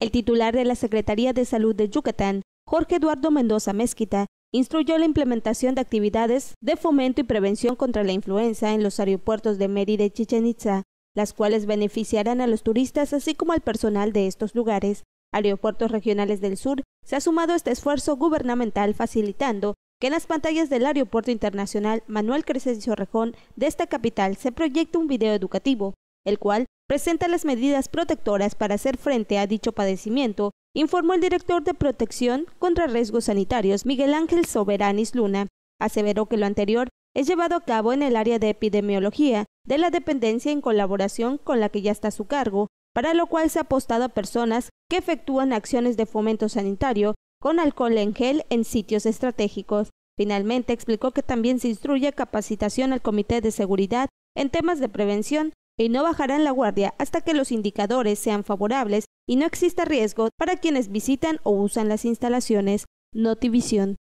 El titular de la Secretaría de Salud de Yucatán, Jorge Eduardo Mendoza Mezquita, instruyó la implementación de actividades de fomento y prevención contra la influenza en los aeropuertos de Mérida y Chichen Itza, las cuales beneficiarán a los turistas así como al personal de estos lugares. Aeropuertos Regionales del Sur se ha sumado a este esfuerzo gubernamental facilitando que en las pantallas del Aeropuerto Internacional Manuel Crescencio Rejón de esta capital se proyecte un video educativo el cual presenta las medidas protectoras para hacer frente a dicho padecimiento, informó el director de Protección contra Riesgos Sanitarios, Miguel Ángel Soberanis Luna. Aseveró que lo anterior es llevado a cabo en el área de epidemiología de la dependencia en colaboración con la que ya está a su cargo, para lo cual se ha apostado a personas que efectúan acciones de fomento sanitario con alcohol en gel en sitios estratégicos. Finalmente explicó que también se instruye capacitación al Comité de Seguridad en temas de prevención y no bajarán la guardia hasta que los indicadores sean favorables y no exista riesgo para quienes visitan o usan las instalaciones. Notivision.